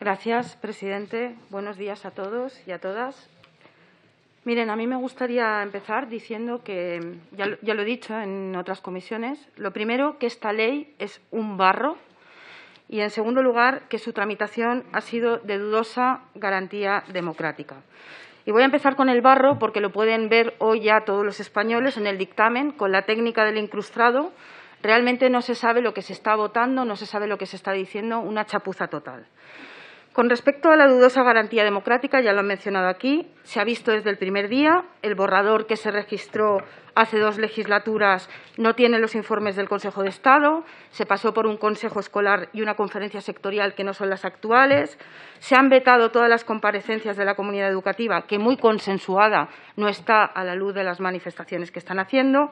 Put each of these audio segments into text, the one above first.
Gracias, presidente. Buenos días a todos y a todas. Miren, a mí me gustaría empezar diciendo que, ya lo, he dicho en otras comisiones, lo primero, que esta ley es un barro y, en segundo lugar, que su tramitación ha sido de dudosa garantía democrática. Y voy a empezar con el barro porque lo pueden ver hoy ya todos los españoles en el dictamen con la técnica del incrustado. Realmente no se sabe lo que se está votando, no se sabe lo que se está diciendo, una chapuza total. Con respecto a la dudosa garantía democrática, ya lo han mencionado aquí, se ha visto desde el primer día. El borrador que se registró hace dos legislaturas no tiene los informes del Consejo de Estado. Se pasó por un Consejo Escolar y una conferencia sectorial que no son las actuales. Se han vetado todas las comparecencias de la comunidad educativa, que muy consensuada no está a la luz de las manifestaciones que están haciendo.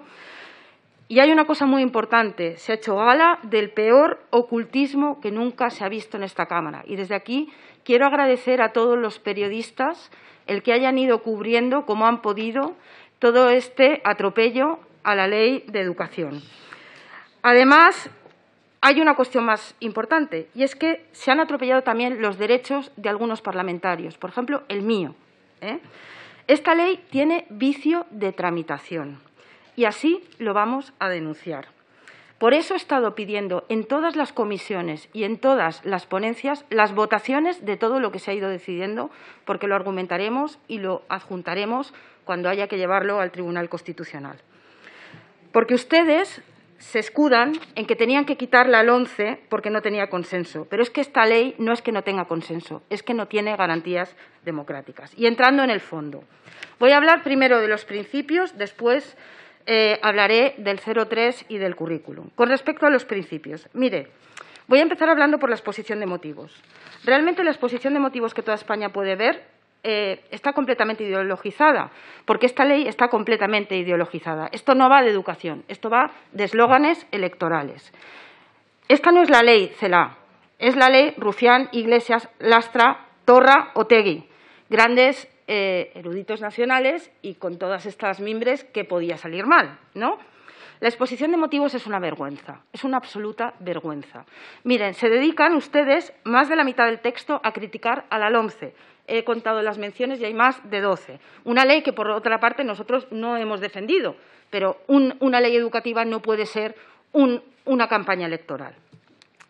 Y hay una cosa muy importante, se ha hecho gala del peor ocultismo que nunca se ha visto en esta Cámara. Y desde aquí quiero agradecer a todos los periodistas el que hayan ido cubriendo, como han podido, todo este atropello a la ley de educación. Además, hay una cuestión más importante, y es que se han atropellado también los derechos de algunos parlamentarios, por ejemplo, el mío. ¿eh? Esta ley tiene vicio de tramitación y así lo vamos a denunciar. Por eso he estado pidiendo en todas las comisiones y en todas las ponencias las votaciones de todo lo que se ha ido decidiendo, porque lo argumentaremos y lo adjuntaremos cuando haya que llevarlo al Tribunal Constitucional. Porque ustedes se escudan en que tenían que quitarla al 11 porque no tenía consenso. Pero es que esta ley no es que no tenga consenso, es que no tiene garantías democráticas. Y entrando en el fondo, voy a hablar primero de los principios, después eh, hablaré del 03 y del currículum. Con respecto a los principios, mire, voy a empezar hablando por la exposición de motivos. Realmente la exposición de motivos que toda España puede ver eh, está completamente ideologizada, porque esta ley está completamente ideologizada. Esto no va de educación, esto va de eslóganes electorales. Esta no es la ley CELA, es la ley Rufián, Iglesias, Lastra, Torra, tegui grandes eh, eruditos nacionales y con todas estas mimbres que podía salir mal, ¿no? La exposición de motivos es una vergüenza, es una absoluta vergüenza. Miren, se dedican ustedes más de la mitad del texto a criticar a la LOMCE. He contado las menciones y hay más de doce. Una ley que, por otra parte, nosotros no hemos defendido, pero una ley educativa no puede ser una campaña electoral.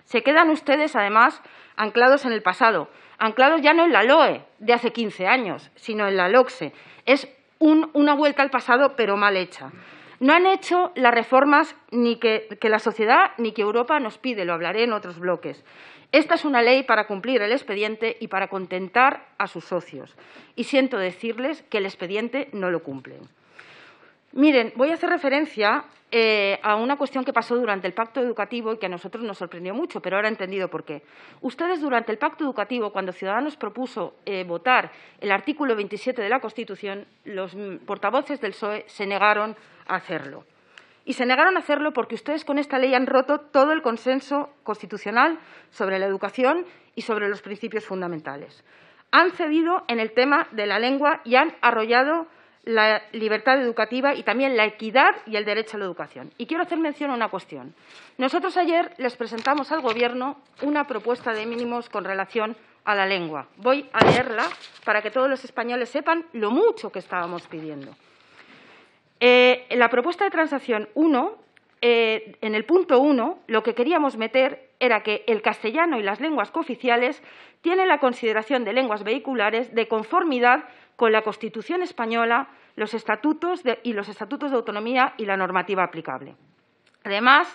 Se quedan ustedes, además, anclados en el pasado, anclados ya no en la LOE de hace 15 años, sino en la LOCSE. Es una vuelta al pasado, pero mal hecha. No han hecho las reformas ni que, que, la sociedad ni que Europa nos pide, lo hablaré en otros bloques. Esta es una ley para cumplir el expediente y para contentar a sus socios. Y siento decirles que el expediente no lo cumplen. Miren, voy a hacer referencia eh, a una cuestión que pasó durante el pacto educativo y que a nosotros nos sorprendió mucho, pero ahora he entendido por qué. Ustedes durante el pacto educativo, cuando Ciudadanos propuso eh, votar el artículo 27 de la Constitución, los portavoces del PSOE se negaron a hacerlo. Y se negaron a hacerlo porque ustedes con esta ley han roto todo el consenso constitucional sobre la educación y sobre los principios fundamentales. Han cedido en el tema de la lengua y han arrollado la libertad educativa y también la equidad y el derecho a la educación. Y quiero hacer mención a una cuestión. Nosotros ayer les presentamos al Gobierno una propuesta de mínimos con relación a la lengua. Voy a leerla para que todos los españoles sepan lo mucho que estábamos pidiendo. Eh, en la propuesta de transacción 1, eh, en el punto 1, lo que queríamos meter era que el castellano y las lenguas cooficiales tienen la consideración de lenguas vehiculares de conformidad con la Constitución española, los estatutos de, y los estatutos de autonomía y la normativa aplicable. Además,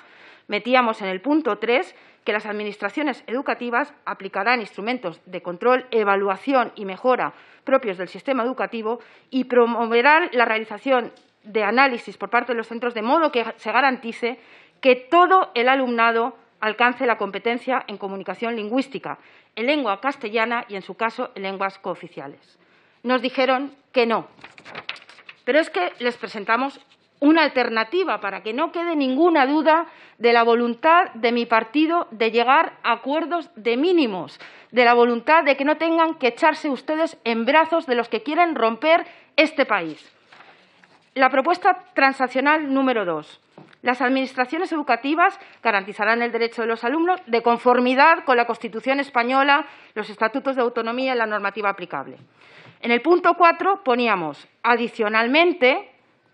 metíamos en el punto 3 que las administraciones educativas aplicarán instrumentos de control, evaluación y mejora propios del sistema educativo y promoverán la realización de análisis por parte de los centros de modo que se garantice que todo el alumnado alcance la competencia en comunicación lingüística, en lengua castellana y, en su caso, en lenguas cooficiales nos dijeron que no. Pero es que les presentamos una alternativa para que no quede ninguna duda de la voluntad de mi partido de llegar a acuerdos de mínimos, de la voluntad de que no tengan que echarse ustedes en brazos de los que quieren romper este país. La propuesta transaccional número dos. Las administraciones educativas garantizarán el derecho de los alumnos de conformidad con la Constitución española, los estatutos de autonomía y la normativa aplicable. En el punto cuatro poníamos, adicionalmente,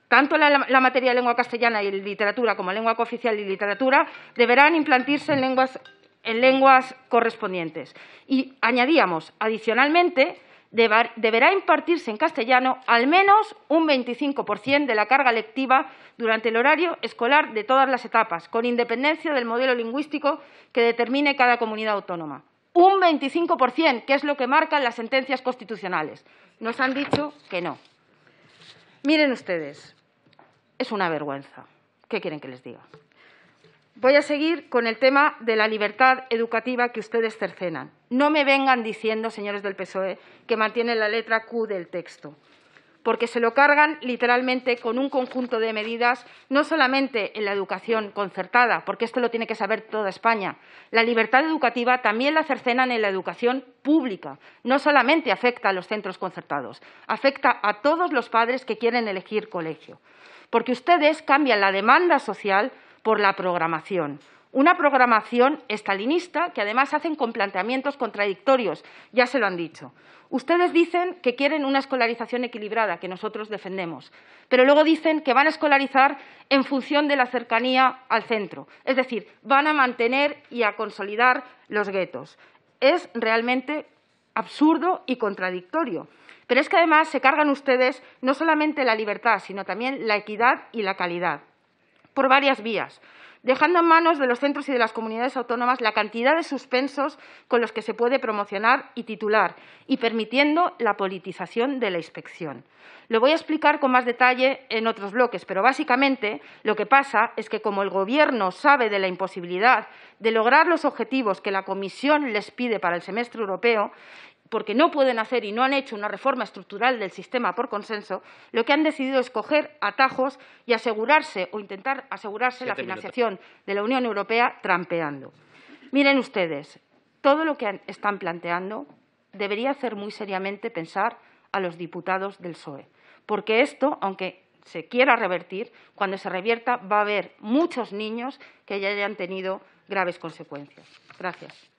tanto la, materia de lengua castellana y literatura como lengua cooficial y literatura deberán implantarse en lenguas, en lenguas correspondientes. Y añadíamos, adicionalmente, deberá impartirse en castellano al menos un 25% de la carga lectiva durante el horario escolar de todas las etapas, con independencia del modelo lingüístico que determine cada comunidad autónoma. Un 25%, que es lo que marcan las sentencias constitucionales. Nos han dicho que no. Miren ustedes, es una vergüenza. ¿Qué quieren que les diga? Voy a seguir con el tema de la libertad educativa que ustedes cercenan. No me vengan diciendo, señores del PSOE, que mantienen la letra Q del texto, porque se lo cargan literalmente con un conjunto de medidas, no solamente en la educación concertada, porque esto lo tiene que saber toda España. La libertad educativa también la cercenan en la educación pública. No solamente afecta a los centros concertados, afecta a todos los padres que quieren elegir colegio, porque ustedes cambian la demanda social por la programación. Una programación estalinista que además hacen con planteamientos contradictorios, ya se lo han dicho. Ustedes dicen que quieren una escolarización equilibrada, que nosotros defendemos, pero luego dicen que van a escolarizar en función de la cercanía al centro, es decir, van a mantener y a consolidar los guetos. Es realmente absurdo y contradictorio. Pero es que además se cargan ustedes no solamente la libertad, sino también la equidad y la calidad por varias vías, dejando en manos de los centros y de las comunidades autónomas la cantidad de suspensos con los que se puede promocionar y titular y permitiendo la politización de la inspección. Lo voy a explicar con más detalle en otros bloques, pero básicamente lo que pasa es que como el Gobierno sabe de la imposibilidad de lograr los objetivos que la Comisión les pide para el semestre europeo, porque no pueden hacer y no han hecho una reforma estructural del sistema por consenso, lo que han decidido es coger atajos y asegurarse o intentar asegurarse la financiación de la Unión Europea trampeando. Miren ustedes, todo lo que están planteando debería hacer muy seriamente pensar a los diputados del PSOE, porque esto, aunque se quiera revertir, cuando se revierta va a haber muchos niños que ya hayan tenido graves consecuencias. Gracias.